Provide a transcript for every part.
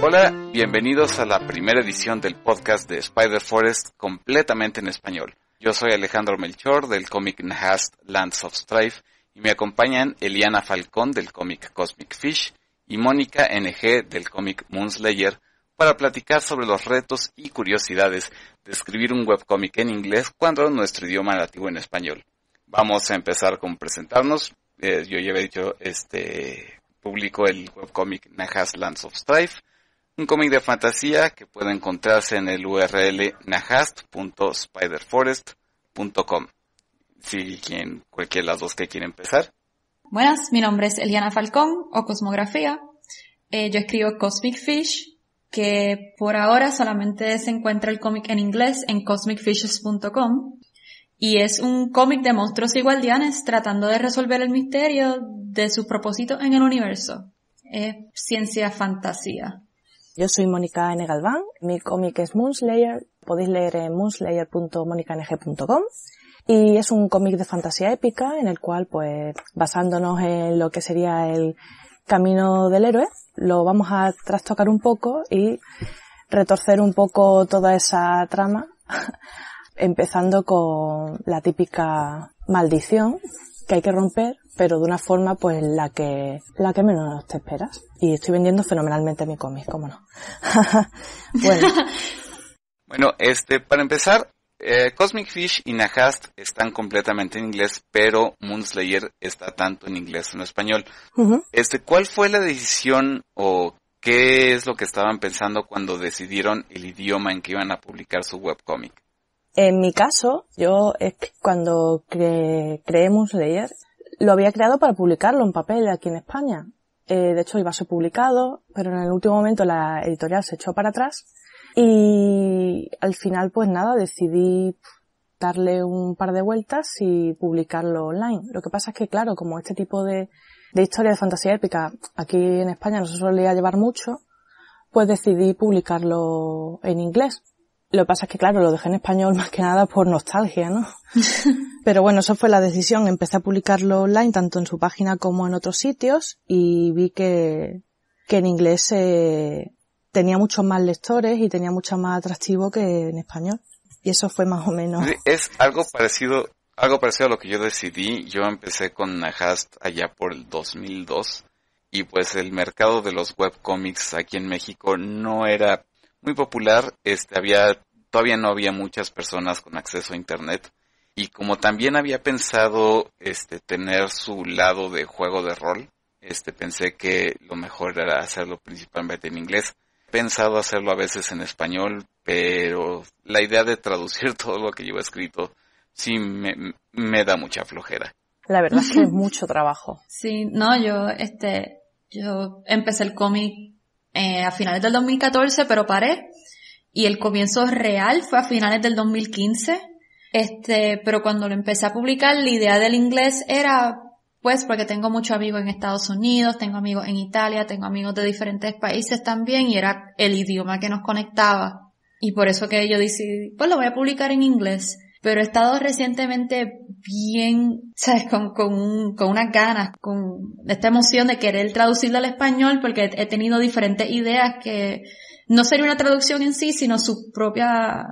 Hola, bienvenidos a la primera edición del podcast de Spider Forest completamente en español. Yo soy Alejandro Melchor del cómic Nahast Lands of Strife y me acompañan Eliana Falcón del cómic Cosmic Fish y Mónica NG del cómic Moonslayer para platicar sobre los retos y curiosidades de escribir un webcómic en inglés cuando nuestro idioma nativo en español. Vamos a empezar con presentarnos. Eh, yo ya había dicho, este, publico el webcómic Nahas Lands of Strife un cómic de fantasía que puede encontrarse en el URL najast.spiderforest.com. Si quien, cualquiera de las dos que quiere empezar. Buenas, mi nombre es Eliana Falcón o Cosmografía. Eh, yo escribo Cosmic Fish, que por ahora solamente se encuentra el cómic en inglés en cosmicfishes.com. Y es un cómic de monstruos y guardianes tratando de resolver el misterio de su propósito en el universo. Es ciencia fantasía. Yo soy Mónica N. Galván, mi cómic es Moonslayer, podéis leer en moonslayer.monicang.com y es un cómic de fantasía épica en el cual pues basándonos en lo que sería el camino del héroe, lo vamos a trastocar un poco y retorcer un poco toda esa trama empezando con la típica maldición que hay que romper, pero de una forma pues la que, la que menos te esperas. Y estoy vendiendo fenomenalmente mi cómic, cómo no. bueno. bueno, este, para empezar, eh, Cosmic Fish y Nahast están completamente en inglés, pero Moonslayer está tanto en inglés como en español. Este, ¿cuál fue la decisión o qué es lo que estaban pensando cuando decidieron el idioma en que iban a publicar su webcómic? En mi caso, yo cuando cre creé Moonslayer, lo había creado para publicarlo en papel aquí en España. Eh, de hecho, iba a ser publicado, pero en el último momento la editorial se echó para atrás y al final, pues nada, decidí darle un par de vueltas y publicarlo online. Lo que pasa es que, claro, como este tipo de, de historia de fantasía épica aquí en España no se solía llevar mucho, pues decidí publicarlo en inglés. Lo que pasa es que, claro, lo dejé en español más que nada por nostalgia, ¿no? Pero bueno, eso fue la decisión. Empecé a publicarlo online, tanto en su página como en otros sitios, y vi que, que en inglés tenía muchos más lectores y tenía mucho más atractivo que en español. Y eso fue más o menos. Es algo parecido, algo parecido a lo que yo decidí. Yo empecé con Nahast allá por el 2002 y pues el mercado de los webcomics aquí en México no era muy popular, este, había, todavía no había muchas personas con acceso a Internet. Y como también había pensado este, tener su lado de juego de rol, este, pensé que lo mejor era hacerlo principalmente en inglés. He pensado hacerlo a veces en español, pero la idea de traducir todo lo que yo he escrito sí me, da mucha flojera. La verdad es que es mucho trabajo. Sí, no, yo, este, yo empecé el cómic eh, a finales del 2014, pero paré. Y el comienzo real fue a finales del 2015. Este, pero cuando lo empecé a publicar, la idea del inglés era, pues, porque tengo muchos amigos en Estados Unidos, tengo amigos en Italia, tengo amigos de diferentes países también, y era el idioma que nos conectaba. Y por eso que yo decidí, pues lo voy a publicar en inglés. Pero he estado recientemente bien, ¿sabes? Con, con, con unas ganas, con esta emoción de querer traducirla al español porque he tenido diferentes ideas que no sería una traducción en sí, sino su propia,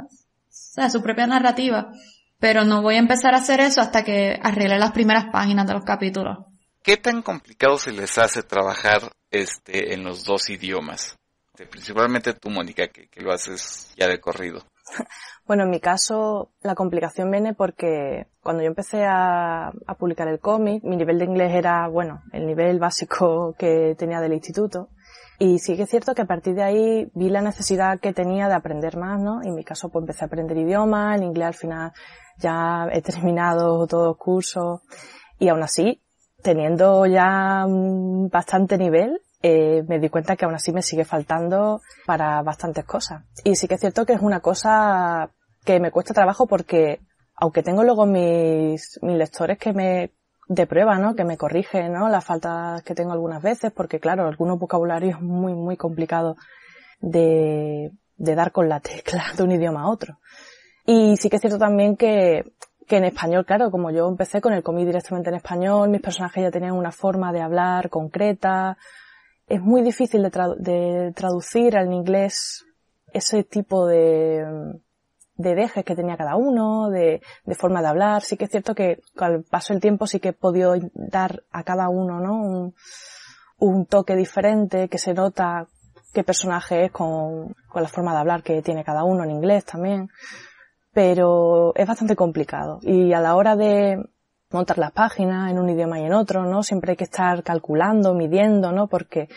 sea, Su propia narrativa. Pero no voy a empezar a hacer eso hasta que arregle las primeras páginas de los capítulos. ¿Qué tan complicado se les hace trabajar este, en los dos idiomas? Este, principalmente tú, Mónica, que, que lo haces ya de corrido. Bueno, en mi caso la complicación viene porque cuando yo empecé a, publicar el cómic, mi nivel de inglés era, bueno, el nivel básico que tenía del instituto. Y sí que es cierto que a partir de ahí vi la necesidad que tenía de aprender más, ¿no? en mi caso pues empecé a aprender idioma, el inglés al final ya he terminado todos los cursos y aún así, teniendo ya bastante nivel, eh, me di cuenta que aún así me sigue faltando para bastantes cosas. Y sí que es cierto que es una cosa que me cuesta trabajo porque, aunque tengo luego mis, lectores que me, de prueba, ¿no? Que me corrigen, ¿no? Las faltas que tengo algunas veces, porque claro, algunos vocabularios muy, muy complicado de, dar con la tecla de un idioma a otro. Y sí que es cierto también que, en español, claro, como yo empecé con el comí directamente en español, mis personajes ya tenían una forma de hablar concreta. Es muy difícil de, de traducir al inglés ese tipo de, de dejes que tenía cada uno, de, de, forma de hablar. Sí que es cierto que al paso del tiempo sí que he podido dar a cada uno, ¿no? Un, un toque diferente que se nota qué personaje es con, con, la forma de hablar que tiene cada uno en inglés también. Pero es bastante complicado. Y a la hora de montar las páginas en un idioma y en otro, ¿no? Siempre hay que estar calculando, midiendo, ¿no? Porque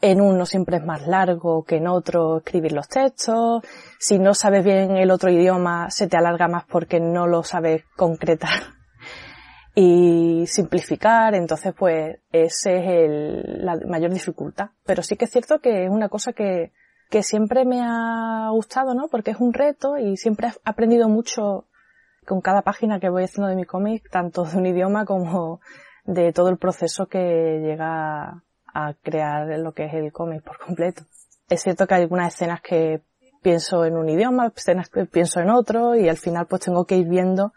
en uno siempre es más largo que en otro escribir los textos, si no sabes bien el otro idioma se te alarga más porque no lo sabes concretar y simplificar, entonces pues esa es la mayor dificultad. Pero sí que es cierto que es una cosa que, siempre me ha gustado, ¿no? Porque es un reto y siempre he aprendido mucho con cada página que voy haciendo de mi cómic, tanto de un idioma como de todo el proceso que llega a crear lo que es el cómic por completo. Es cierto que hay algunas escenas que pienso en un idioma, escenas que pienso en otro y al final pues tengo que ir viendo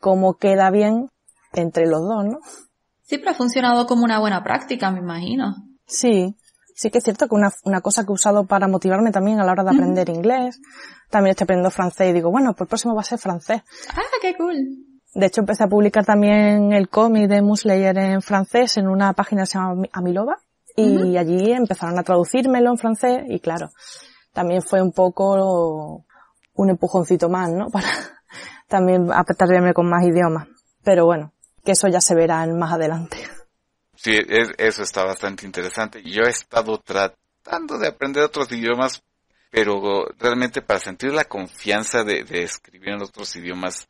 cómo queda bien entre los dos, ¿no? Siempre ha funcionado como una buena práctica, me imagino. Sí, sí que es cierto que una, una cosa que he usado para motivarme también a la hora de aprender inglés, también estoy aprendiendo francés y digo, bueno, pues el próximo va a ser francés. Ah, qué cool. De hecho, empecé a publicar también el cómic de Muslayer en francés en una página que se llama Amilova y allí empezaron a traducírmelo en francés y claro, también fue un poco un empujoncito más, ¿no? Para también apretarme con más idiomas. Pero bueno, que eso ya se verá más adelante. Sí, eso está bastante interesante. Yo he estado tratando de aprender otros idiomas, pero realmente para sentir la confianza de, de escribir en otros idiomas,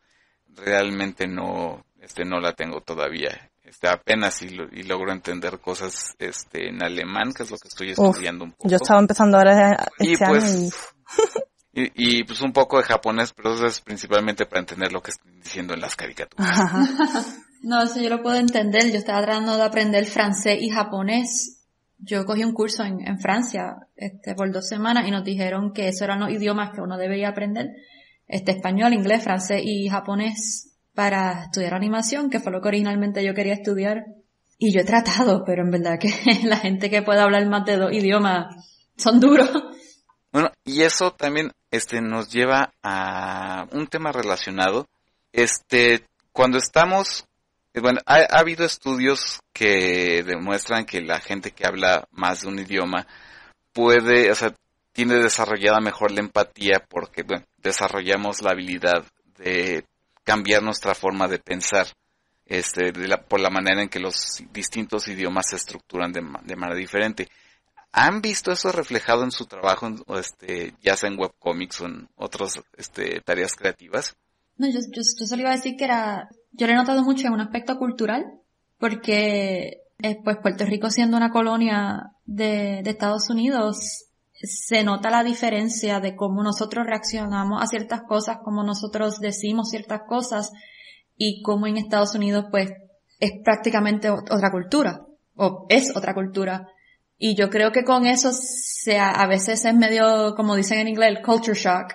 realmente no, este no la tengo todavía. Este, apenas y, logro entender cosas este, en alemán, que es lo que estoy estudiando un poco. Yo estaba empezando ahora este y, pues, y... pues un poco de japonés, pero eso es principalmente para entender lo que están diciendo en las caricaturas. No, eso yo lo puedo entender. Yo estaba tratando de aprender francés y japonés. Yo cogí un curso en, Francia este, por dos semanas y nos dijeron que esos eran los idiomas que uno debería aprender. Este, español, inglés, francés y japonés para estudiar animación, que fue lo que originalmente yo quería estudiar. Y yo he tratado, pero en verdad que la gente que puede hablar más de dos idiomas son duros. Bueno, y eso también este, nos lleva a un tema relacionado. Este, cuando estamos, eh, bueno, ha, ha habido estudios que demuestran que la gente que habla más de un idioma puede, o sea, tiene desarrollada mejor la empatía porque, bueno, desarrollamos la habilidad de cambiar nuestra forma de pensar este, por la manera en que los distintos idiomas se estructuran de, manera diferente. ¿Han visto eso reflejado en su trabajo, este, ya sea en webcomics o en otras este, tareas creativas? No, yo, yo, solo iba a decir que era, yo lo he notado mucho en un aspecto cultural, porque eh, pues Puerto Rico siendo una colonia de, de Estados Unidos, se nota la diferencia de cómo nosotros reaccionamos a ciertas cosas, cómo nosotros decimos ciertas cosas y cómo en Estados Unidos pues es prácticamente otra cultura o es otra cultura. Y yo creo que con eso se, a veces es medio, como dicen en inglés, el culture shock.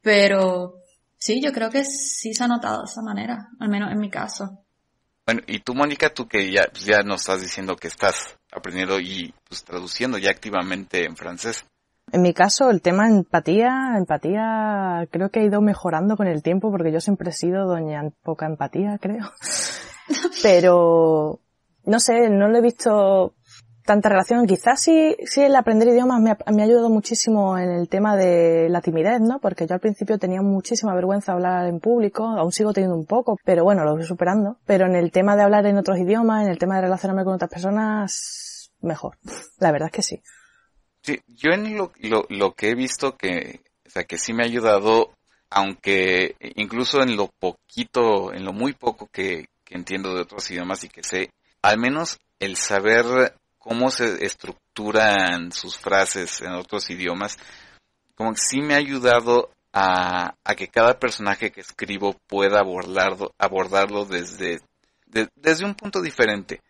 Pero sí, yo creo que sí se ha notado de esa manera, al menos en mi caso. Bueno, y tú, Mónica, tú que ya, pues, ya nos estás diciendo que estás aprendiendo y pues, traduciendo ya activamente en francés, en mi caso, el tema empatía, empatía creo que ha ido mejorando con el tiempo porque yo siempre he sido doña poca empatía, creo. Pero, no sé, no lo he visto tanta relación. Quizás sí, sí el aprender idiomas me ha, ayudado muchísimo en el tema de la timidez, ¿no? Porque yo al principio tenía muchísima vergüenza hablar en público, aún sigo teniendo un poco, pero bueno, lo voy superando. Pero en el tema de hablar en otros idiomas, en el tema de relacionarme con otras personas, mejor. La verdad es que sí. Sí, yo en lo, lo, lo que he visto que, o sea, que sí me ha ayudado, aunque incluso en lo poquito, en lo muy poco que, entiendo de otros idiomas y que sé, al menos el saber cómo se estructuran sus frases en otros idiomas, como que sí me ha ayudado a, que cada personaje que escribo pueda abordarlo, abordarlo desde, desde un punto diferente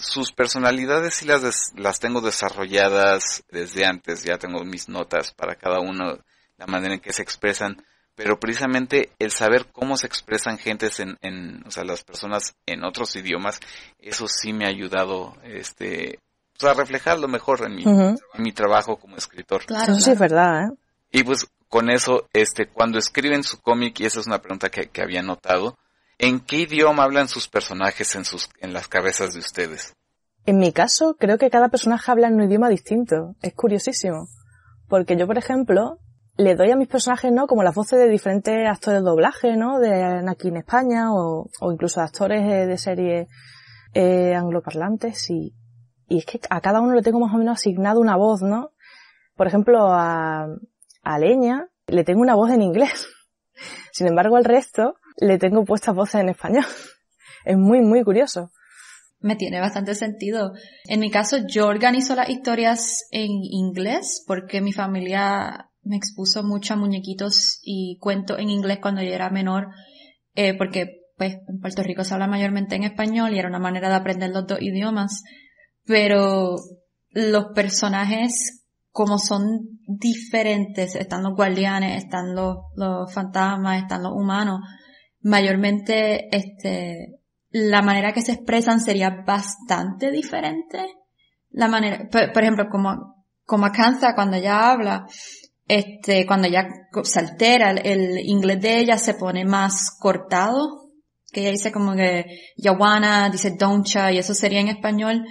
sus personalidades sí las, las tengo desarrolladas desde antes, ya tengo mis notas para cada uno, la manera en que se expresan, pero precisamente el saber cómo se expresan gentes en, en o sea, las personas en otros idiomas, eso sí me ha ayudado, este, pues, reflejarlo mejor en mi, mi trabajo como escritor. Claro, sí es verdad, ¿eh? Y pues con eso, este, cuando escriben su cómic, y esa es una pregunta que, que había notado, ¿En qué idioma hablan sus personajes en, sus, en las cabezas de ustedes? En mi caso, creo que cada personaje habla en un idioma distinto. Es curiosísimo. Porque yo, por ejemplo, le doy a mis personajes, ¿no? Como las voces de diferentes actores de doblaje, ¿no? De aquí en España o, incluso actores eh, de series eh, angloparlantes y, es que a cada uno le tengo más o menos asignado una voz, ¿no? Por ejemplo, a, a Leña le tengo una voz en inglés. Sin embargo, al resto le tengo puestas voces en español. es muy, muy curioso. Me tiene bastante sentido. En mi caso, yo organizo las historias en inglés porque mi familia me expuso mucho a muñequitos y cuento en inglés cuando yo era menor, eh, porque pues en Puerto Rico se habla mayormente en español y era una manera de aprender los dos idiomas. Pero los personajes, como son diferentes, están los guardianes, están los, los fantasmas, están los humanos, mayormente este, la manera que se expresan sería bastante diferente. La manera, por, ejemplo, como, como alcanza cuando ella habla, este, cuando ella se altera, el, inglés de ella se pone más cortado, que ella dice como que yawana, dice doncha, y eso sería en español,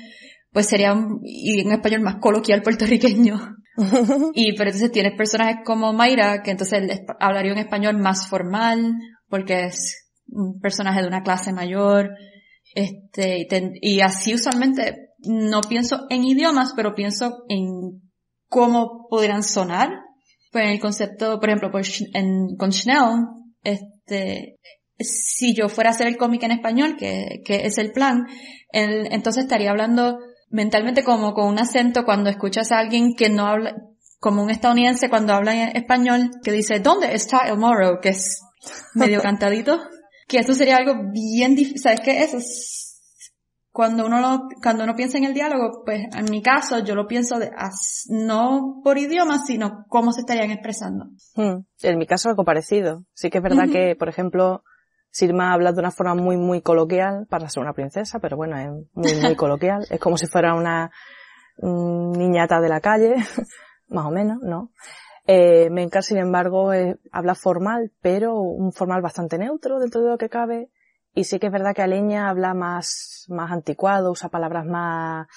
pues sería un, y en español más coloquial puertorriqueño. y pero entonces tienes personajes como Mayra, que entonces hablaría un español más formal, porque es un personaje de una clase mayor, este, y, así usualmente no pienso en idiomas, pero pienso en cómo podrían sonar. Pues en el concepto, por ejemplo, con Chanel, este, si yo fuera a hacer el cómic en español, que, es el plan, entonces estaría hablando mentalmente como con un acento cuando escuchas a alguien que no habla, como un estadounidense cuando habla en español, que dice, ¿dónde está el morro, Que es medio cantadito, que esto sería algo bien difícil, ¿sabes qué? Eso es, cuando uno lo, cuando uno piensa en el diálogo, pues en mi caso yo lo pienso de, no por idioma, sino cómo se estarían expresando. Hmm. En mi caso algo parecido. Sí que es verdad que, por ejemplo, Sirma habla de una forma muy, muy coloquial para ser una princesa, pero bueno, es muy, muy coloquial. es como si fuera una mm, niñata de la calle, más o menos, ¿no? Eh, Mencar, sin embargo, eh, habla formal, pero un formal bastante neutro dentro de lo que cabe. Y sí que es verdad que Aleña habla más, más anticuado, usa palabras más...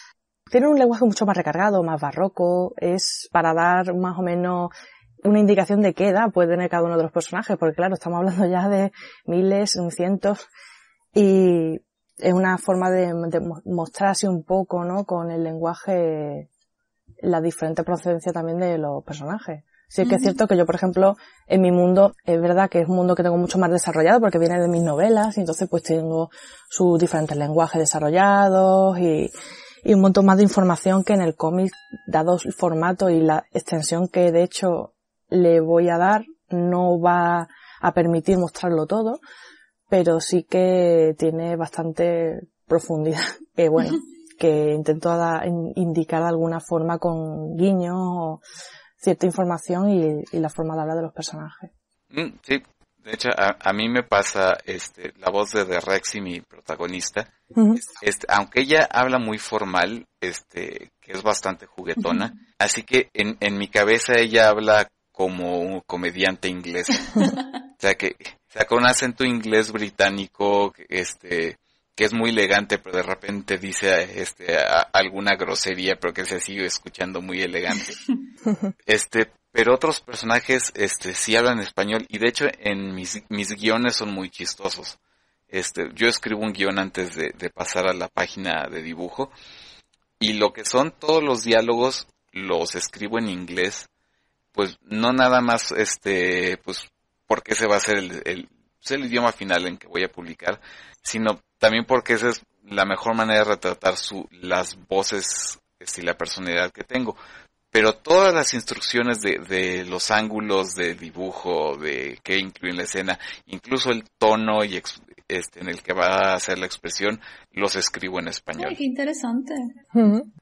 Tiene un lenguaje mucho más recargado, más barroco. Es para dar más o menos una indicación de qué edad puede tener cada uno de los personajes, porque claro, estamos hablando ya de miles, cientos, y es una forma de, de mostrarse un poco, ¿no? Con el lenguaje, la diferente procedencia también de los personajes. Sí, es que es cierto que yo, por ejemplo, en mi mundo, es verdad que es un mundo que tengo mucho más desarrollado porque viene de mis novelas y entonces pues tengo sus diferentes lenguajes desarrollados y, y un montón más de información que en el cómic, dado el formato y la extensión que de hecho le voy a dar, no va a permitir mostrarlo todo, pero sí que tiene bastante profundidad, que bueno, que intento indicar de alguna forma con guiños o cierta información y, la forma de hablar de los personajes. Mm, sí, de hecho a, mí me pasa este, la voz de, de Rexy, mi protagonista, este, aunque ella habla muy formal, este, que es bastante juguetona, así que en, mi cabeza ella habla como un comediante inglés. o sea con un acento inglés británico, este, que es muy elegante, pero de repente dice este, alguna grosería, pero que se sigue escuchando muy elegante. este, pero otros personajes este, sí hablan español y de hecho en mis, guiones son muy chistosos. Este, yo escribo un guión antes de, pasar a la página de dibujo y lo que son todos los diálogos los escribo en inglés, pues no nada más este, pues porque se va a ser el, el, pues, el idioma final en que voy a publicar, sino también porque esa es la mejor manera de retratar su, las voces este, y la personalidad que tengo. Pero todas las instrucciones de, de los ángulos de dibujo, de qué incluye en la escena, incluso el tono y este, en el que va a hacer la expresión, los escribo en español. Ay, qué interesante.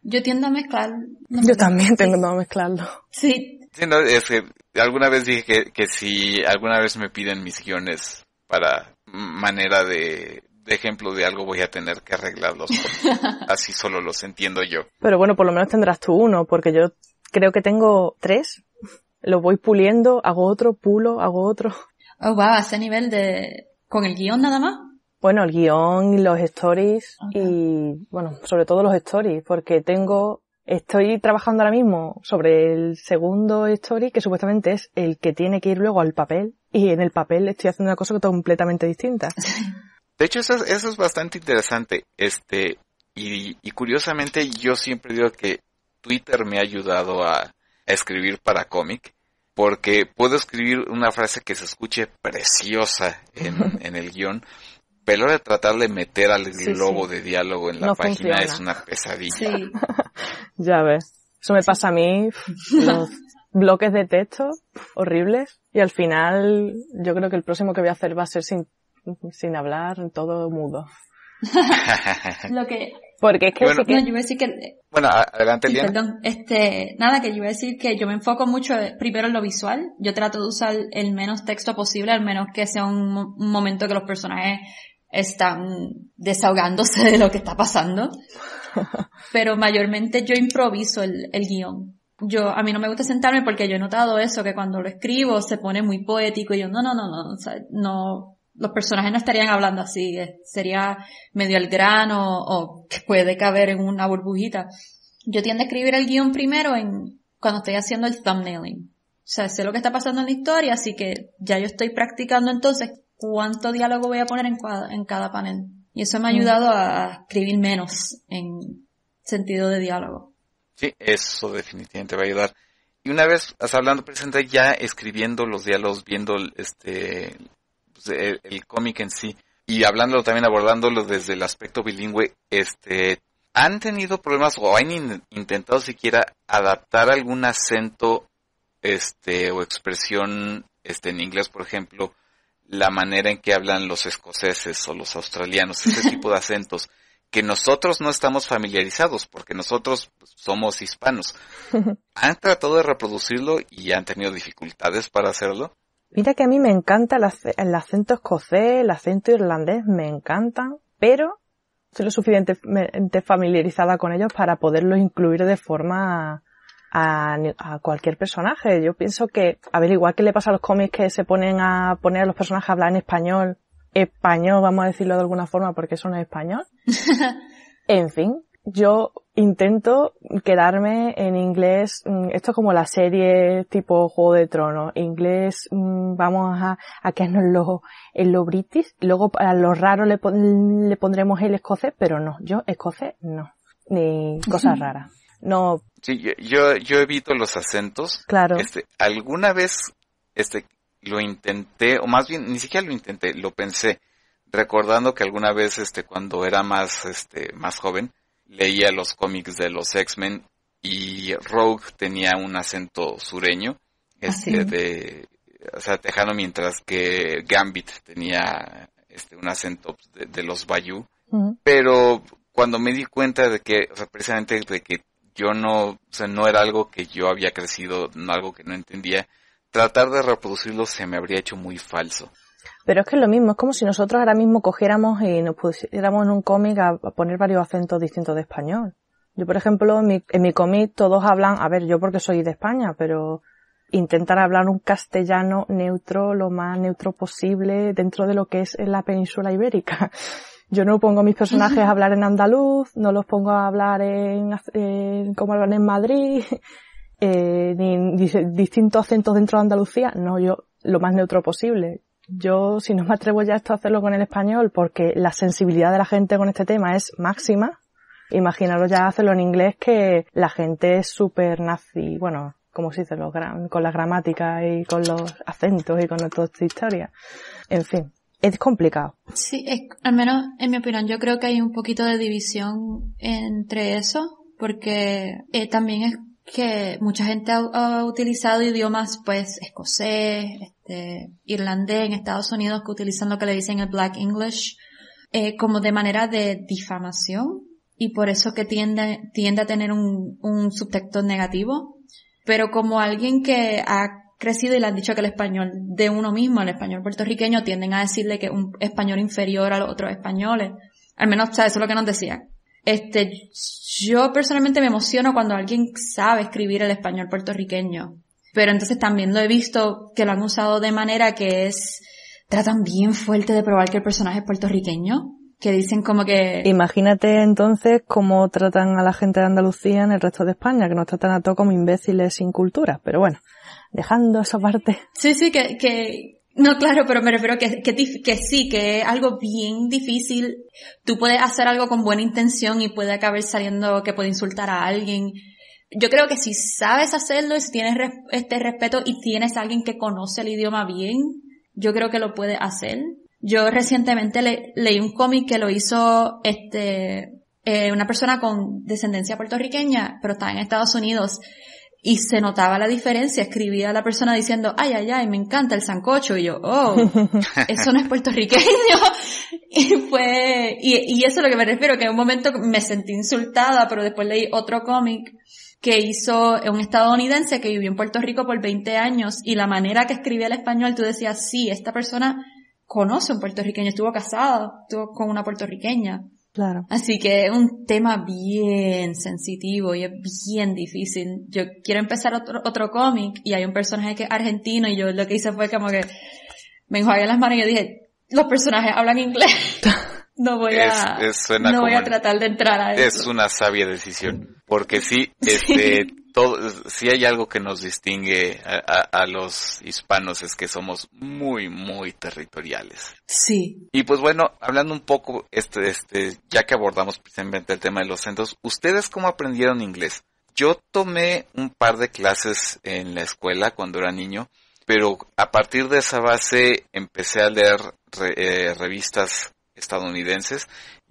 Yo tiendo a mezclar. Yo también tiendo a mezclarlo. Sí. es que alguna vez dije que, que si alguna vez me piden mis guiones para manera de de ejemplo de algo voy a tener que arreglarlos. Así solo los entiendo yo. Pero bueno, por lo menos tendrás tú uno, porque yo creo que tengo tres. Lo voy puliendo, hago otro, pulo, hago otro. Oh, wow, a ese nivel de... ¿Con el guión nada más? Bueno, el guión, los stories y, bueno, sobre todo los stories, porque tengo Estoy trabajando ahora mismo sobre el segundo story, que supuestamente es el que tiene que ir luego al papel, y en el papel estoy haciendo una cosa completamente distinta. De hecho, eso, es bastante interesante. Este, y, curiosamente, yo siempre digo que Twitter me ha ayudado a, escribir para cómic, porque puedo escribir una frase que se escuche preciosa en, el guión, pero de tratar de meter al globo de diálogo en la página es una pesadilla. Sí. ya ves. Eso me pasa a mí. Los bloques de texto horribles. Y al final, yo creo que el próximo que voy a hacer va a ser sin sin hablar, todo mudo. lo que porque es que, bueno, yo a decir que... Bueno, adelante, el día. Perdón, este, nada, que yo iba a decir que yo me enfoco mucho eh, primero en lo visual. Yo trato de usar el menos texto posible, al menos que sea un, momento que los personajes están desahogándose de lo que está pasando. Pero mayormente yo improviso el, guión. Yo, a mí no me gusta sentarme porque yo he notado eso, que cuando lo escribo se pone muy poético y yo, no, no, no, no, no, los personajes no estarían hablando así, eh, sería medio al grano o que puede caber en una burbujita. Yo tiendo a escribir el guión primero en, cuando estoy haciendo el thumbnailing. O sea, sé lo que está pasando en la historia, así que ya yo estoy practicando entonces cuánto diálogo voy a poner en, cada, en cada panel. Y eso me ha mm. ayudado a escribir menos en sentido de diálogo. Sí, eso definitivamente va a ayudar. Y una vez, hablando presente, ya escribiendo los diálogos, viendo este, pues, e, el, cómic en sí. Y hablándolo también, abordándolo desde el aspecto bilingüe, este, ¿han tenido problemas o han intentado siquiera adaptar algún acento este, o expresión este, en inglés, por ejemplo, la manera en que hablan los escoceses o los australianos, ese tipo de acentos? que nosotros no estamos familiarizados porque nosotros pues, somos hispanos. ¿Han tratado de reproducirlo y han tenido dificultades para hacerlo? Mira que a mí me encanta el, acento escocés, el acento irlandés, me encanta, pero soy lo suficientemente familiarizada con ellos para poderlos incluir de forma a, a, cualquier personaje. Yo pienso que, a ver, igual que le pasa a los cómics que se ponen a poner a los personajes a hablar en español, español, vamos a decirlo de alguna forma porque eso no es español. en fin, yo intento quedarme en inglés, mm, esto es como la serie tipo Juego de Tronos, inglés, mm, vamos a, a quedarnos en lo, lo british, luego para lo raro le, le pondremos el escocés, pero no, yo escocés no, ni cosas raras. No. Sí, yo, yo, evito los acentos. Claro. Este, alguna vez, este, lo intenté, o más bien, ni siquiera lo intenté, lo pensé, recordando que alguna vez, este, cuando era más, este, más joven, leía los cómics de los X-Men y Rogue tenía un acento sureño, ah, este, de, o sea, tejano, mientras que Gambit tenía este, un acento de, los Bayou. Pero cuando me di cuenta de que, precisamente de que yo no, o sea, no era algo que yo había crecido, no algo que no entendía, tratar de reproducirlo se me habría hecho muy falso. Pero es que es lo mismo, es como si nosotros ahora mismo cogiéramos y nos pusiéramos en un cómic a, poner varios acentos distintos de español. Yo, por ejemplo, en mi, en cómic todos hablan, a ver, yo porque soy de España, pero intentar hablar un castellano neutro, lo más neutro posible dentro de lo que es la península ibérica. Yo no pongo a mis personajes a hablar en andaluz, no los pongo a hablar en, como hablan en Madrid, eh, ni distintos acentos dentro de Andalucía. No, yo lo más neutro posible yo, si no me atrevo ya esto a hacerlo con el español, porque la sensibilidad de la gente con este tema es máxima, imaginaros ya hacerlo en inglés que la gente es súper nazi, bueno, como se dice, con la gramática y con los acentos y con toda esta historia. En fin, es complicado. Sí, es, al menos en mi opinión, yo creo que hay un poquito de división entre eso, porque eh, también es que mucha gente ha, ha, utilizado idiomas, pues, escocés, este, irlandés en Estados Unidos que utilizan lo que le dicen el Black English eh, como de manera de difamación y por eso que tiende, tiende a tener un, un subtexto negativo. Pero como alguien que ha crecido y le han dicho que el español de uno mismo, el español puertorriqueño, tienden a decirle que un español inferior a los otros españoles. Al menos, o sea, eso es lo que nos decían. Este, yo personalmente me emociono cuando alguien sabe escribir el español puertorriqueño. Pero entonces también lo he visto que lo han usado de manera que es, tratan bien fuerte de probar que el personaje es puertorriqueño, que dicen como que... Imagínate entonces cómo tratan a la gente de Andalucía en el resto de España, que nos tratan a todos como imbéciles sin cultura, pero bueno, dejando esa parte. Sí, sí, que, No, claro, pero me refiero que, que, que, sí, que es algo bien difícil. Tú puedes hacer algo con buena intención y puede acabar saliendo que puede insultar a alguien, yo creo que si sabes hacerlo y si tienes este respeto y tienes a alguien que conoce el idioma bien, yo creo que lo puede hacer. Yo recientemente leí un cómic que lo hizo este eh, una persona con descendencia puertorriqueña, pero está en Estados Unidos y se notaba la diferencia. Escribía a la persona diciendo, ay, ay, ay, me encanta el sancocho. Y yo, oh, eso no es puertorriqueño. Y fue, y, y eso es lo que me refiero, que en un momento me sentí insultada, pero después leí otro cómic que hizo un estadounidense que vivió en Puerto Rico por 20 años y la manera que escribía el español, tú decías, sí, esta persona conoce un puertorriqueño, estuvo casado estuvo con una puertorriqueña. Claro. Así que es un tema bien sensitivo y es bien difícil. Yo quiero empezar otro, cómic y hay un personaje que es argentino y yo lo que hice fue como que me enjuagué las manos y yo dije, los personajes hablan inglés. no voy a, voy a tratar de entrar a eso. Es una sabia decisión, porque sí, este, todo, si hay algo que nos distingue a, los hispanos es que somos muy, muy territoriales. Sí. Y pues bueno, hablando un poco, este, este, ya que abordamos precisamente el tema de los centros, ¿ustedes cómo aprendieron inglés? Yo tomé un par de clases en la escuela cuando era niño, pero a partir de esa base empecé a leer eh, revistas estadounidenses.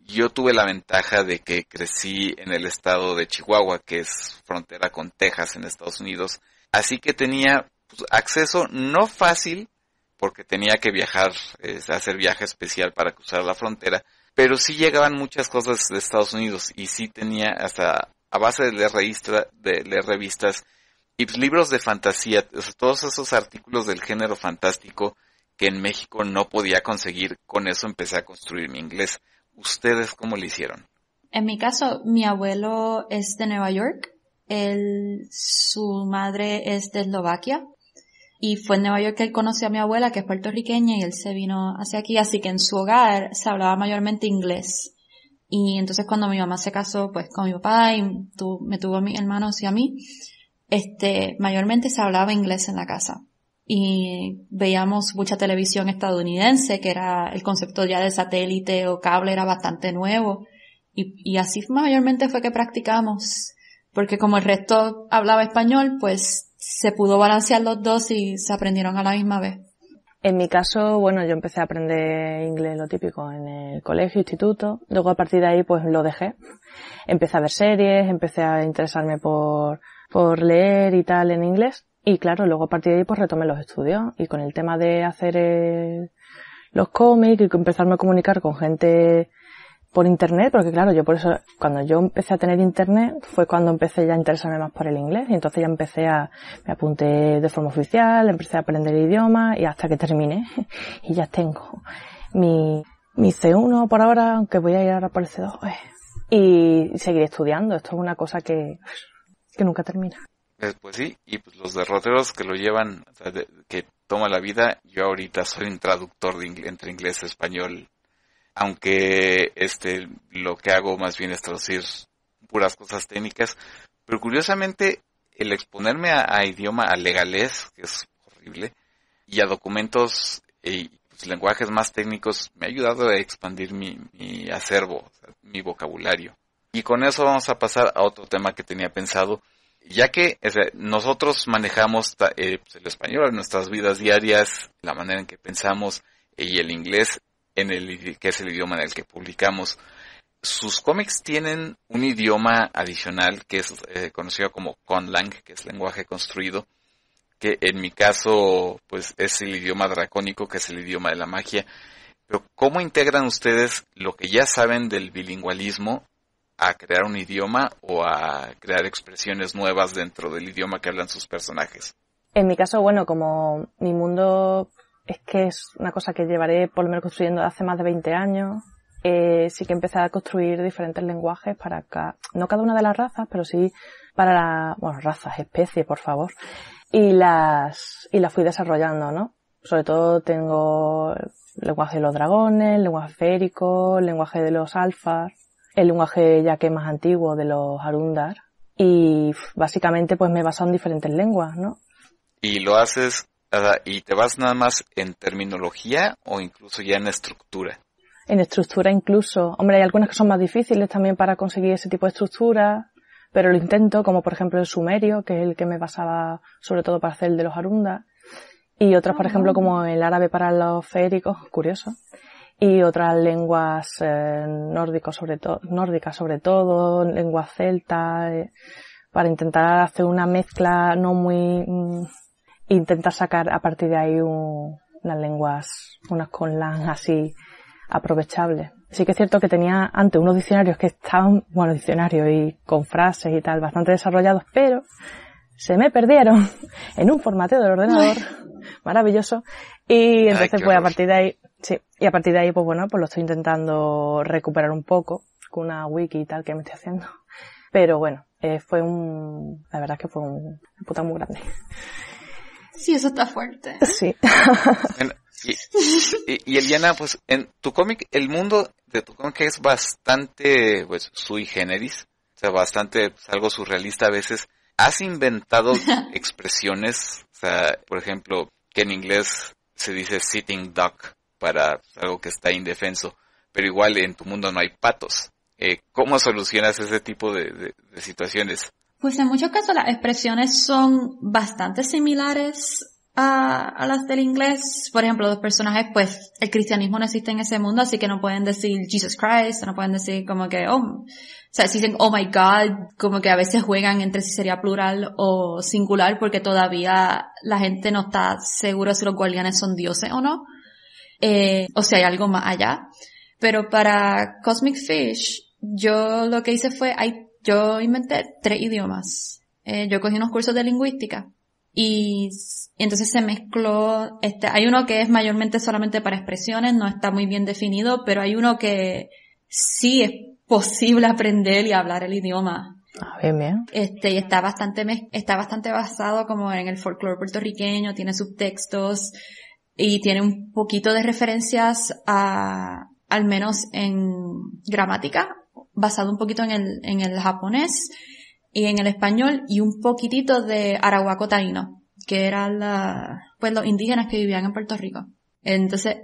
Yo tuve la ventaja de que crecí en el estado de Chihuahua, que es frontera con Texas en Estados Unidos. Así que tenía pues, acceso no fácil, porque tenía que viajar, hacer viaje especial para cruzar la frontera, pero sí llegaban muchas cosas de Estados Unidos y sí tenía hasta a base de de leer revistas y pues, libros de fantasía, todos esos artículos del género fantástico que en México no podía conseguir, con eso empecé a construir mi inglés. ¿Ustedes cómo lo hicieron? En mi caso, mi abuelo es de Nueva York, él, su madre es de Eslovaquia y fue en Nueva York que él conoció a mi abuela, que es puertorriqueña, y él se vino hacia aquí, así que en su hogar se hablaba mayormente inglés. Y entonces cuando mi mamá se casó, pues con mi papá y me tuvo a mis hermanos y a mí, este, mayormente se hablaba inglés en la casa y veíamos mucha televisión estadounidense, que era el concepto ya de satélite o cable era bastante nuevo. Y, así mayormente fue que practicamos, porque como el resto hablaba español, pues se pudo balancear los dos y se aprendieron a la misma vez. En mi caso, bueno, yo empecé a aprender inglés lo típico en el colegio, instituto. Luego a partir de ahí pues lo dejé. Empecé a ver series, empecé a interesarme por, por leer y tal en inglés y claro, luego a partir de ahí pues retomé los estudios y con el tema de hacer eh, los cómics y empezarme a comunicar con gente por internet, porque claro, yo por eso, cuando yo empecé a tener internet, fue cuando empecé ya a interesarme más por el inglés, y entonces ya empecé a, me apunté de forma oficial, empecé a aprender el idioma, y hasta que terminé, y ya tengo mi, mi C1 por ahora, aunque voy a ir ahora por el C2, y seguiré estudiando, esto es una cosa que, que nunca termina. Pues, pues sí, y pues los derroteros que lo llevan, que toma la vida, yo ahorita soy un traductor entre inglés y español, aunque este lo que hago más bien es traducir puras cosas técnicas, pero curiosamente el exponerme a, idioma, a legales, que es horrible, y a documentos y pues, lenguajes más técnicos, me ha ayudado a expandir mi, acervo, mi vocabulario. Y con eso vamos a pasar a otro tema que tenía pensado, ya que nosotros manejamos eh, pues, el español en nuestras vidas diarias, la manera en que pensamos eh, y el inglés en el que es el idioma en el que publicamos. Sus cómics tienen un idioma adicional que es eh, conocido como conlang, que es lenguaje construido, que en mi caso pues es el idioma dracónico, que es el idioma de la magia. Pero ¿cómo integran ustedes lo que ya saben del bilingüalismo a crear un idioma o a crear expresiones nuevas dentro del idioma que hablan sus personajes. En mi caso, bueno, como mi mundo es que es una cosa que llevaré por lo menos construyendo hace más de 20 años, eh, sí que empecé a construir diferentes lenguajes para cada, no cada una de las razas, pero sí para las bueno, razas, especies, por favor, y las, y las fui desarrollando, ¿no? Sobre todo tengo el lenguaje de los dragones, lenguaje férico, el lenguaje de los alfas, el lenguaje ya que más antiguo de los Arundar y básicamente pues me he en diferentes lenguas, ¿no? Y lo haces y te vas nada más en terminología o incluso ya en estructura. En estructura incluso. Hombre, hay algunas que son más difíciles también para conseguir ese tipo de estructura, pero lo intento, como por ejemplo el sumerio, que es el que me basaba sobre todo para hacer el de los Arundas, y otras, por ah. ejemplo, como el árabe para los féricos, curioso, y otras lenguas eh, nórdicas sobre todo, nórdicas sobre todo, lengua celta, eh, para intentar hacer una mezcla no muy, mm, intentar sacar a partir de ahí unas lenguas, unas con las así aprovechables. Sí que es cierto que tenía antes unos diccionarios que estaban, bueno, diccionarios y con frases y tal, bastante desarrollados, pero se me perdieron en un formateo del ordenador maravilloso y entonces pues a partir de ahí Sí, y a partir de ahí, pues bueno, pues lo estoy intentando recuperar un poco con una wiki y tal que me estoy haciendo. Pero bueno, eh, fue un... La verdad es que fue un, puta muy grande. Sí, eso está fuerte. Sí. y, Eliana, pues en tu cómic, el mundo de tu cómic es bastante, pues, sui generis, o sea, bastante, pues, algo surrealista a veces. ¿Has inventado expresiones, o sea, por ejemplo, que en inglés se dice sitting duck, para algo que está indefenso, pero igual en tu mundo no hay patos. Eh, ¿Cómo solucionas ese tipo de, situaciones? Pues en muchos casos las expresiones son bastante similares a, las del inglés. Por ejemplo, los personajes, pues el cristianismo no existe en ese mundo, así que no pueden decir Jesus Christ, no pueden decir como que, oh, o sea, dicen oh my God, como que a veces juegan entre si sería plural o singular porque todavía la gente no está segura si los guardianes son dioses o no. Eh, o si hay algo más allá. Pero para Cosmic Fish, yo lo que hice fue, yo inventé tres idiomas. Eh, yo cogí unos cursos de lingüística y, entonces se mezcló, este, hay uno que es mayormente solamente para expresiones, no está muy bien definido, pero hay uno que sí es posible aprender y hablar el idioma. Ah, este, y está bastante, está bastante basado como en el folclore puertorriqueño, tiene subtextos, y tiene un poquito de referencias a, al menos en gramática, basado un poquito en el, en el japonés y en el español y un poquitito de arahuaco que eran la, pues los indígenas que vivían en Puerto Rico. Entonces,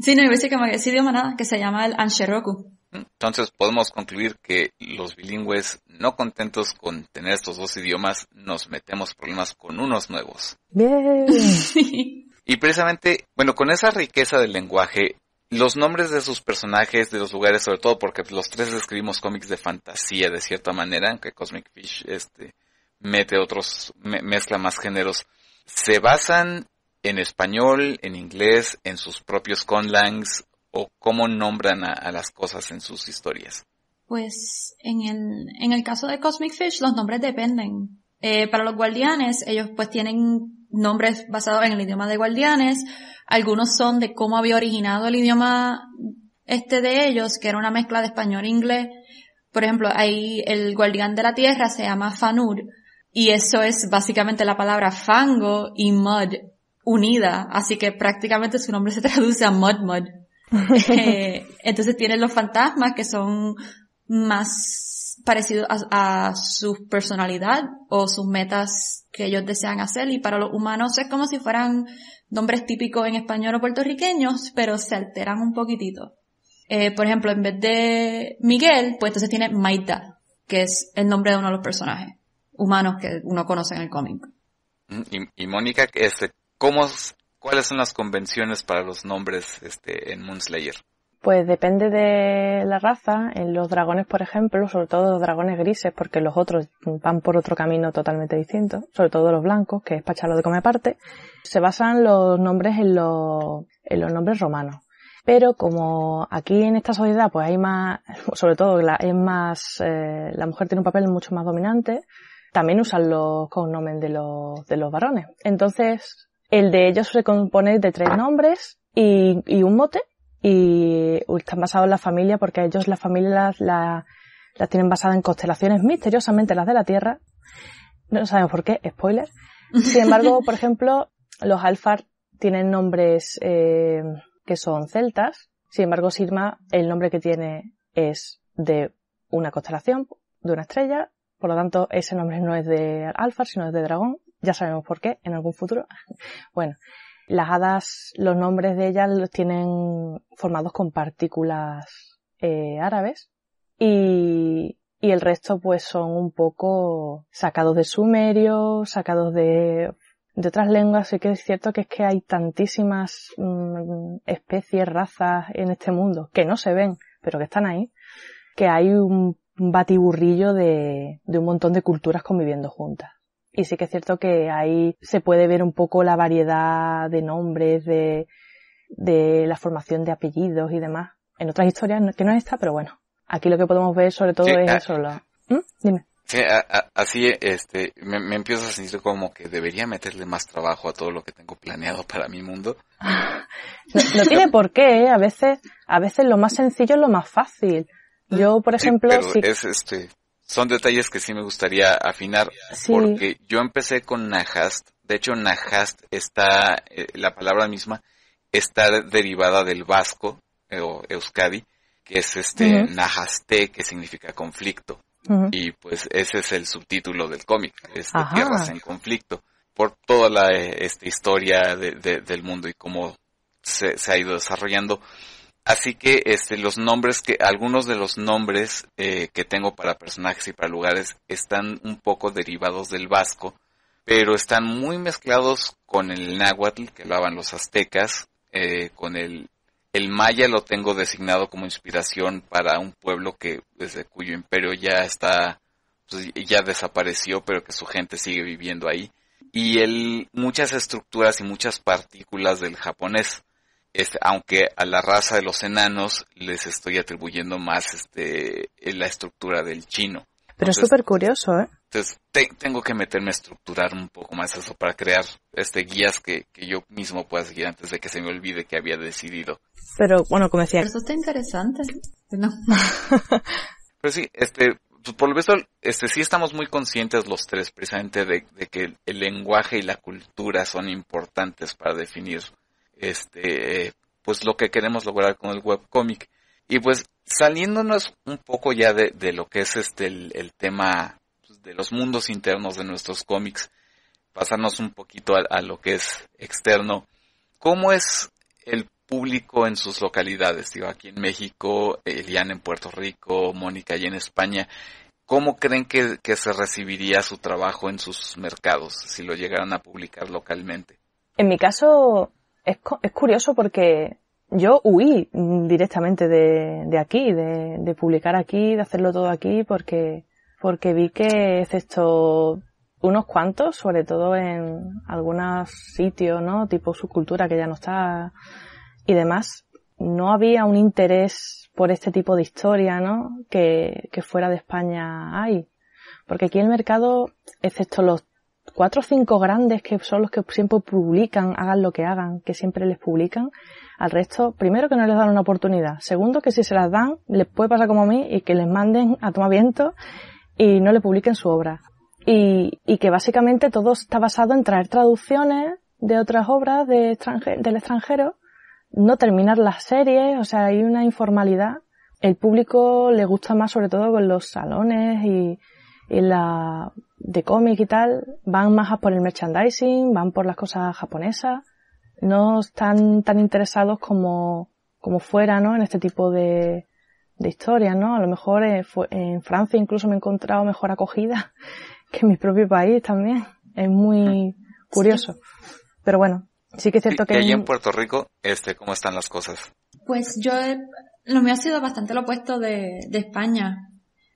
sí, no, yo que idioma nada, que se llama el Ansheroku. Entonces podemos concluir que los bilingües, no contentos con tener estos dos idiomas, nos metemos problemas con unos nuevos. Bien. Y precisamente, bueno, con esa riqueza del lenguaje, los nombres de sus personajes, de los lugares, sobre todo porque los tres escribimos cómics de fantasía de cierta manera, aunque Cosmic Fish este, mete otros, mezcla más géneros, se basan en español, en inglés, en sus propios conlangs o cómo nombran a, las cosas en sus historias. Pues en el, en el caso de Cosmic Fish los nombres dependen. Eh, para los guardianes ellos pues tienen nombres basados en el idioma de guardianes, algunos son de cómo había originado el idioma este de ellos, que era una mezcla de español e inglés. Por ejemplo, ahí el guardián de la tierra se llama Fanur, y eso es básicamente la palabra fango y mud unida, así que prácticamente su nombre se traduce a mud mud. Eh, entonces tienen los fantasmas que son más parecido a, su personalidad o sus metas que ellos desean hacer y para los humanos es como si fueran nombres típicos en español o puertorriqueños, pero se alteran un poquitito. Eh, por ejemplo, en vez de Miguel, pues entonces tiene Maita, que es el nombre de uno de los personajes humanos que uno conoce en el cómic. Mm, y, Mónica, este, ¿cómo, ¿cuáles son las convenciones para los nombres este, en Moonslayer? Pues depende de la raza. En los dragones, por ejemplo, sobre todo los dragones grises, porque los otros van por otro camino totalmente distinto, sobre todo los blancos, que es pachalo de comer parte, se basan los nombres en los, en los nombres romanos. Pero como aquí en esta sociedad pues hay más, sobre todo la, es más, eh, la mujer tiene un papel mucho más dominante, también usan los cognomen de los, de los varones. Entonces, el de ellos se compone de tres nombres y, y un mote y están basados en la familia porque ellos la familia la, tienen basada en constelaciones misteriosamente las de la Tierra. No sabemos por qué, spoiler. Sin embargo, por ejemplo, los alfar tienen nombres eh, que son celtas. Sin embargo, Sirma, el nombre que tiene es de una constelación, de una estrella. Por lo tanto, ese nombre no es de alfar, sino es de dragón. Ya sabemos por qué en algún futuro. bueno, las hadas, los nombres de ellas los tienen formados con partículas eh, árabes y, el resto pues son un poco sacados de sumerio, sacados de, otras lenguas. Así que es cierto que es que hay tantísimas mm, especies, razas en este mundo que no se ven, pero que están ahí, que hay un batiburrillo de, de un montón de culturas conviviendo juntas. Y sí que es cierto que ahí se puede ver un poco la variedad de nombres, de, la formación de apellidos y demás. En otras historias que no es esta, pero bueno. Aquí lo que podemos ver sobre todo es ah, eso. ¿Mm? Dime. así este, me, empiezo a sentir como que debería meterle más trabajo a todo lo que tengo planeado para mi mundo. no, tiene por qué, ¿eh? a veces, a veces lo más sencillo es lo más fácil. Yo, por ejemplo, es este son detalles que sí me gustaría afinar porque yo empecé con najast De hecho, najast está, eh, la palabra misma, está derivada del vasco eh, o euskadi, que es este que significa conflicto. Y pues ese es el subtítulo del cómic, este, Tierras en conflicto, por toda la eh, historia del mundo y cómo se, se ha ido desarrollando. Así que este, los nombres que, algunos de los nombres eh, que tengo para personajes y para lugares están un poco derivados del vasco, pero están muy mezclados con el náhuatl que hablaban los aztecas, eh, con el, maya lo tengo designado como inspiración para un pueblo que desde cuyo imperio ya está, pues, ya desapareció, pero que su gente sigue viviendo ahí, y el, muchas estructuras y muchas partículas del japonés este, aunque a la raza de los enanos les estoy atribuyendo más este, la estructura del chino. Pero es súper curioso, ¿eh? Entonces, tengo que meterme a estructurar un poco más eso para crear este guías que, yo mismo pueda seguir antes de que se me olvide que había decidido. Pero bueno, como decía. Pero está interesante, ¿no? Pero pues sí, este, pues, por lo visto, este, sí estamos muy conscientes los tres precisamente de que el lenguaje y la cultura son importantes para definir este, pues lo que queremos lograr con el webcomic. Y pues saliéndonos un poco ya de, lo que es este el, tema pues, de los mundos internos de nuestros cómics, pasarnos un poquito a, lo que es externo. ¿Cómo es el público en sus localidades? aquí en México, Elian en Puerto Rico, Mónica allá en España. ¿Cómo creen que, que se recibiría su trabajo en sus mercados si lo llegaran a publicar localmente? En mi caso, es, es curioso porque yo huí directamente de, de aquí, de, de, publicar aquí, de hacerlo todo aquí, porque, porque vi que, excepto unos cuantos, sobre todo en algunos sitios, ¿no? Tipo subcultura que ya no está y demás, no había un interés por este tipo de historia, ¿no? Que, que fuera de España hay. Porque aquí el mercado, excepto los cuatro o cinco grandes que son los que siempre publican, hagan lo que hagan, que siempre les publican, al resto, primero que no les dan una oportunidad, segundo que si se las dan, les puede pasar como a mí y que les manden a tomar viento y no le publiquen su obra. Y, y que básicamente todo está basado en traer traducciones de otras obras de del extranjero, no terminar las series, o sea, hay una informalidad. El público le gusta más sobre todo con los salones y la de cómic y tal van más a por el merchandising, van por las cosas japonesas, no están tan interesados como, como fuera, ¿no? En este tipo de, de historias, ¿no? A lo mejor en, Francia incluso me he encontrado mejor acogida que en mi propio país también. Es muy curioso. Pero bueno, sí que es cierto que... Y en Puerto Rico, este, ¿cómo están las cosas? Pues yo, he... lo mío ha sido bastante lo opuesto de, de España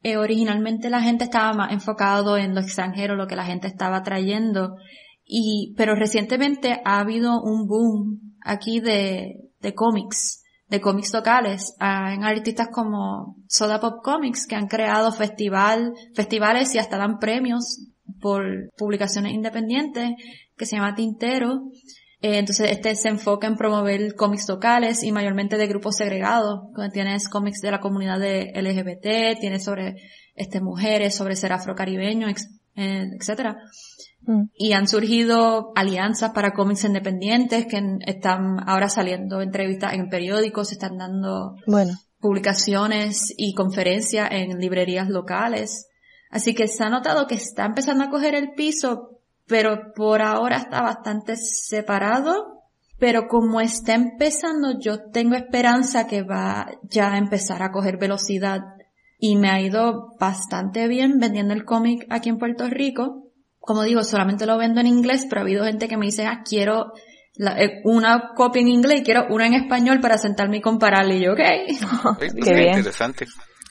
eh, originalmente la gente estaba más enfocado en lo extranjero, lo que la gente estaba trayendo, y, pero recientemente ha habido un boom aquí de, cómics, de cómics locales, ah, en artistas como Soda Pop Comics que han creado festival, festivales y hasta dan premios por publicaciones independientes que se llama Tintero eh, entonces, este se enfoca en promover cómics locales y mayormente de grupos segregados. Tienes cómics de la comunidad de LGBT, tienes sobre este, mujeres, sobre ser afrocaribeño, eh, etcétera. Mm. Y han surgido alianzas para cómics independientes que están ahora saliendo entrevistas en periódicos, están dando publicaciones y conferencias en librerías locales. Así que se ha notado que está empezando a coger el piso, pero por ahora está bastante separado. Pero como está empezando, yo tengo esperanza que va ya a empezar a coger velocidad. Y me ha ido bastante bien vendiendo el cómic aquí en Puerto Rico. Como digo, solamente lo vendo en inglés, pero ha habido gente que me dice, ah, quiero eh, una copia en inglés y quiero una en español para sentarme y compararle. Y yo, ok. Qué interesante.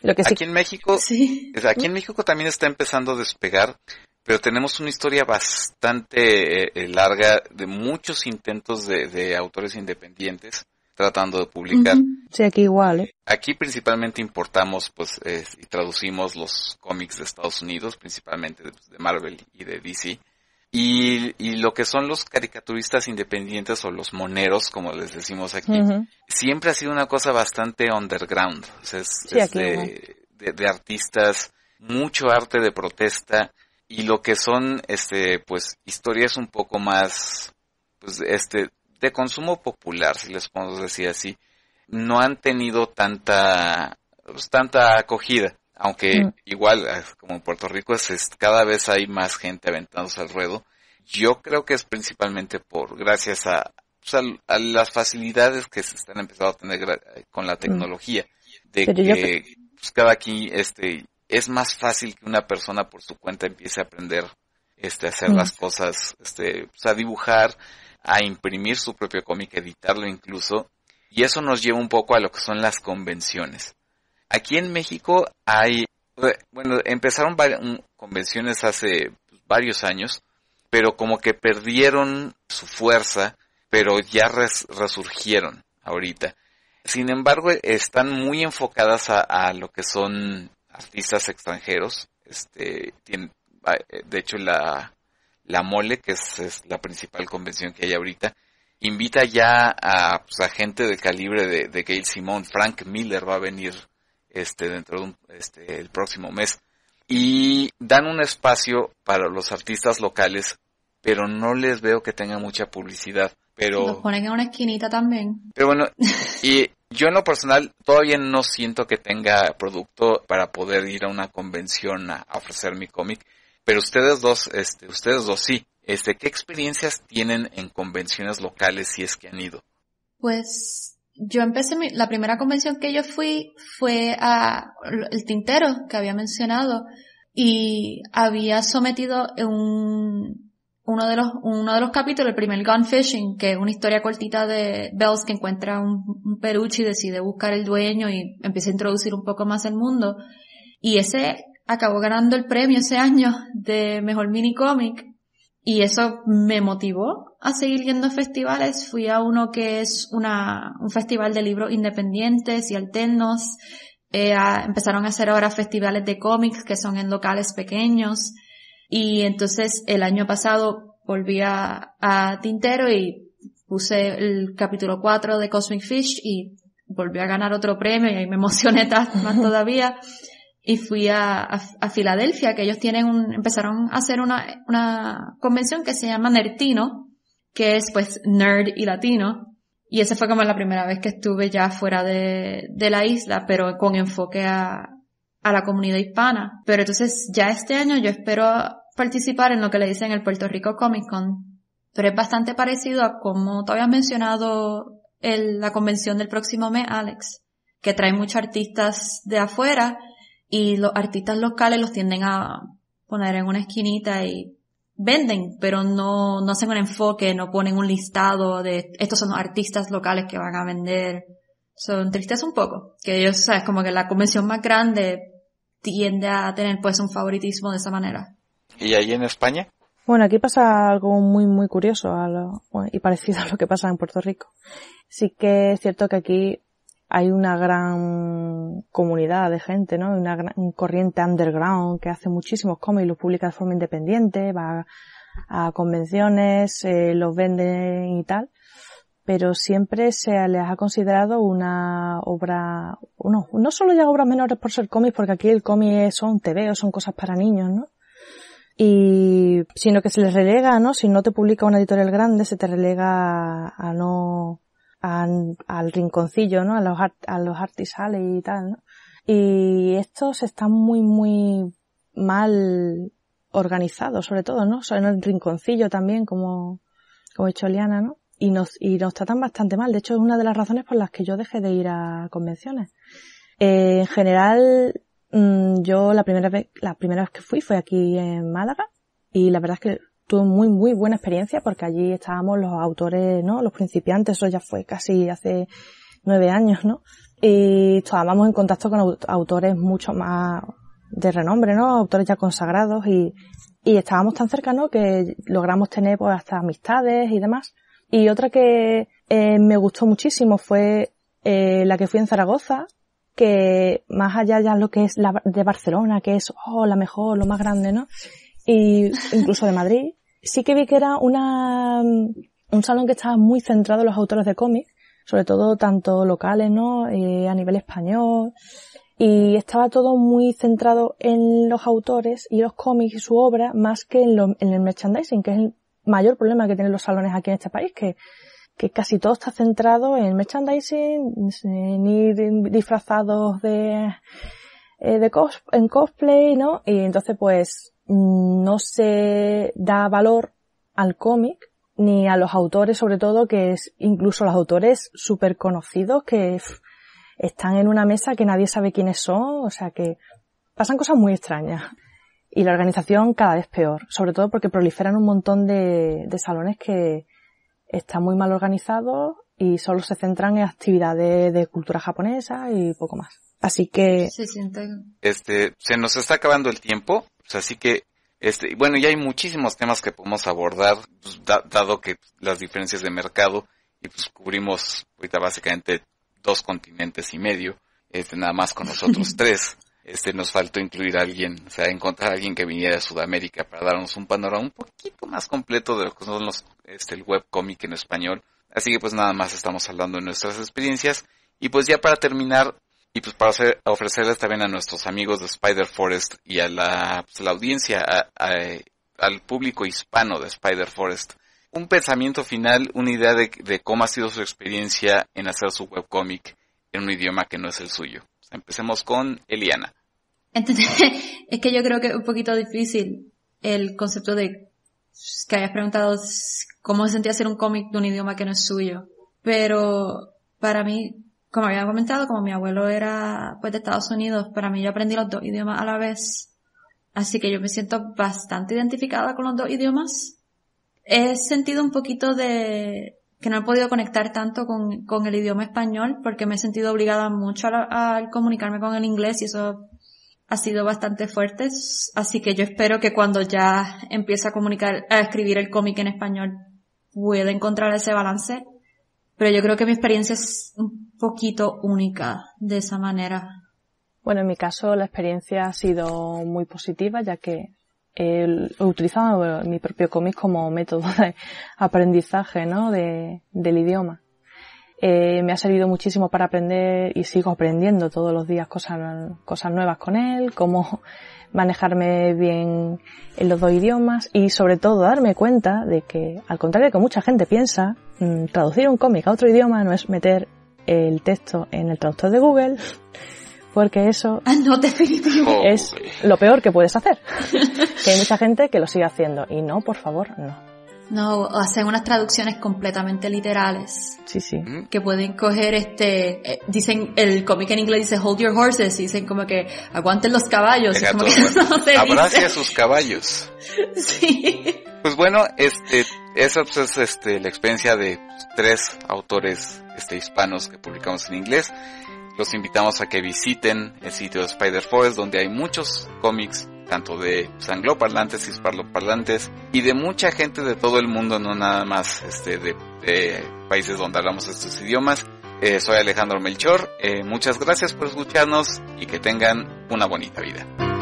Aquí en México, aquí en México también está empezando a despegar pero tenemos una historia bastante eh, eh, larga de muchos intentos de, autores independientes tratando de publicar. Sí, aquí igual. ¿eh? Aquí principalmente importamos pues eh, y traducimos los cómics de Estados Unidos, principalmente de, pues, Marvel y de DC. Y, lo que son los caricaturistas independientes o los moneros, como les decimos aquí, siempre ha sido una cosa bastante underground. de, artistas, mucho arte de protesta, y lo que son este pues historias un poco más pues este de consumo popular si les podemos decir así no han tenido tanta pues, tanta acogida aunque mm. igual eh, como en Puerto Rico es, cada vez hay más gente aventándose al ruedo yo creo que es principalmente por gracias a, pues, a, las facilidades que se están empezando a tener eh, con la mm. tecnología de que pues, cada quien este es más fácil que una persona por su cuenta empiece a aprender este, a hacer mm. las cosas, este, pues, a dibujar, a imprimir su propio cómic, editarlo incluso. Y eso nos lleva un poco a lo que son las convenciones. Aquí en México hay, eh, bueno, empezaron convenciones hace pues, varios años, pero como que perdieron su fuerza, pero ya resurgieron ahorita. Sin embargo, están muy enfocadas a lo que son artistas extranjeros. Este, ah, eh, de hecho, la, la Mole, que es, la principal convención que hay ahorita, invita ya a, pues, gente del calibre de, de Gail Simón. Frank Miller va a venir este, dentro de este, próximo mes. Y dan un espacio para los artistas locales, pero no les veo que tengan mucha publicidad. Pero... Los ponen en una esquinita también. Pero bueno, y yo en lo personal todavía no siento que tenga producto para poder ir a una convención a, ofrecer mi cómic, pero ustedes dos, este, ustedes dos sí. Este, ¿Qué experiencias tienen en convenciones locales si es que han ido? Pues yo empecé, la primera convención que yo fui fue a El Tintero, que había mencionado, y había sometido un, uno de los, uno de los capítulos, el primer Gun Fishing, que es una historia cortita de Bells que encuentra un, un peruche y decide buscar el dueño y empieza a introducir un poco más el mundo. Y ese acabó ganando el premio ese año de mejor mini cómic. Y eso me motivó a seguir yendo a festivales. Fui a uno que es una, un festival de libros independientes y alternos. Eh, empezaron a hacer ahora festivales de cómics que son en locales pequeños. Y entonces el año pasado volví a, Tintero y puse el capítulo 4 de Cosmic Fish y volví a ganar otro premio y ahí me emocioné más todavía. Y fui a, Filadelfia, que ellos tienen empezaron a hacer una, una convención que se llama Nertino, que es pues nerd y latino. Y esa fue como la primera vez que estuve ya fuera de, de la isla, pero con enfoque a, a la comunidad hispana. Pero entonces ya este año yo espero participar en lo que le dicen el Puerto Rico Comic Con, pero es bastante parecido a como te habías mencionado la convención del próximo mes, Alex, que trae muchos artistas de afuera y los artistas locales los tienden a poner en una esquinita y venden, pero no, no hacen un enfoque, no ponen un listado de estos son los artistas locales que van a vender. Son tristes un poco, que ellos, sabes, como que la convención más grande tiende a tener pues un favoritismo de esa manera. ¿Y ahí en España? Bueno, aquí pasa algo muy, muy curioso y parecido a lo que pasa en Puerto Rico. Sí que es cierto que aquí hay una gran comunidad de gente, ¿no? Una gran corriente underground que hace muchísimos cómics, los publica de forma independiente, va a, convenciones, eh, los vende y tal. Pero siempre se les ha considerado una obra, no, no solo ya obras menores por ser cómics, porque aquí el cómic son TV o son cosas para niños, ¿no? y sino que se les relega, ¿no? Si no te publica una editorial grande, se te relega a, no al rinconcillo, ¿no? A los los artisales y tal, ¿no? Y estos están muy muy mal organizados, sobre todo, ¿no? Son en el rinconcillo también, como como hecho Liana, ¿no? Y nos y nos tratan bastante mal. De hecho, es una de las razones por las que yo dejé de ir a convenciones. Eh, en general, Mm, yo la primera vez, la primera vez que fui fue aquí en Málaga y la verdad es que tuve muy muy buena experiencia porque allí estábamos los autores, ¿no? Los principiantes, eso ya fue casi hace nueve años, ¿no? Y estábamos en contacto con autores mucho más de renombre, ¿no? Autores ya consagrados y, y estábamos tan no que logramos tener pues hasta amistades y demás. Y otra que eh, me gustó muchísimo fue eh, la que fui en Zaragoza, que más allá ya lo que es la de Barcelona, que es oh, la mejor, lo más grande, ¿no? Y incluso de Madrid, sí que vi que era una mm, un salón que estaba muy centrado en los autores de cómics, sobre todo tanto locales, ¿no? Eh, a nivel español. Y estaba todo muy centrado en los autores y los cómics y su obra, más que en, en el merchandising, que es el mayor problema que tienen los salones aquí en este país, que que casi todo está centrado en merchandising, en ir disfrazados de, eh, de en cosplay, ¿no? Y entonces pues mm, no se da valor al cómic ni a los autores sobre todo que es incluso los autores súper conocidos que están en una mesa que nadie sabe quiénes son, o sea que pasan cosas muy extrañas. Y la organización cada vez peor, sobre todo porque proliferan un montón de salones que, está muy mal organizado y solo se centran en actividades de cultura japonesa y poco más. Así que... Se Este, se nos está acabando el tiempo, así que este, bueno, ya hay muchísimos temas que podemos abordar, pues, dado que las diferencias de mercado, y pues cubrimos ahorita básicamente dos continentes y medio, este, nada más con nosotros tres. Este, nos faltó incluir a alguien, o sea, encontrar a alguien que viniera de Sudamérica para darnos un panorama un poquito más completo de lo que son los, este, el webcomic en español. Así que pues nada más estamos hablando de nuestras experiencias. Y pues ya para terminar, y pues para ofrecerles también a nuestros amigos de Spider Forest y a la, pues, audiencia, al público hispano de Spider Forest, un pensamiento final, una idea de, de cómo ha sido su experiencia en hacer su webcomic en un idioma que no es el suyo. Empecemos con Eliana. Entonces, es que yo creo que es un poquito difícil el concepto de que hayas preguntado cómo se sentía hacer un cómic de un idioma que no es suyo. Pero para mí, como había comentado, como mi abuelo era pues de Estados Unidos, para mí yo aprendí los dos idiomas a la vez. Así que yo me siento bastante identificada con los dos idiomas. He sentido un poquito de que no he podido conectar tanto con, el idioma español porque me he sentido obligada mucho a comunicarme con el inglés y eso ha sido bastante fuerte. Así que yo espero que cuando ya empiece a comunicar, a escribir el cómic en español, pueda encontrar ese balance. Pero yo creo que mi experiencia es un poquito única de esa manera. Bueno, en mi caso la experiencia ha sido muy positiva, ya que he utilizado mi propio cómic como método de aprendizaje, ¿no? De, del idioma. Eh, me ha servido muchísimo para aprender y sigo aprendiendo todos los días cosas, cosas nuevas con él, cómo manejarme bien en los dos idiomas y sobre todo darme cuenta de que, al contrario de que mucha gente piensa, mm, traducir un cómic a otro idioma no es meter el texto en el traductor de Google, porque eso ah, no, oh, es lo peor que puedes hacer. que hay mucha gente que lo sigue haciendo. Y no, por favor, no. No, hacen unas traducciones completamente literales. Sí, sí. Mm. Que pueden coger este, eh, dicen, el cómic en inglés dice hold your horses, y dicen como que aguanten los caballos. Y a sus caballos. sí. Pues bueno, este, esa pues, es este, la experiencia de tres autores este, hispanos que publicamos en inglés. Los invitamos a que visiten el sitio de Spider Forest donde hay muchos cómics tanto de sangloparlantes y hispanoparlantes y de mucha gente de todo el mundo, no nada más este, de, países donde hablamos estos idiomas. Eh, soy Alejandro Melchor, eh, muchas gracias por escucharnos y que tengan una bonita vida.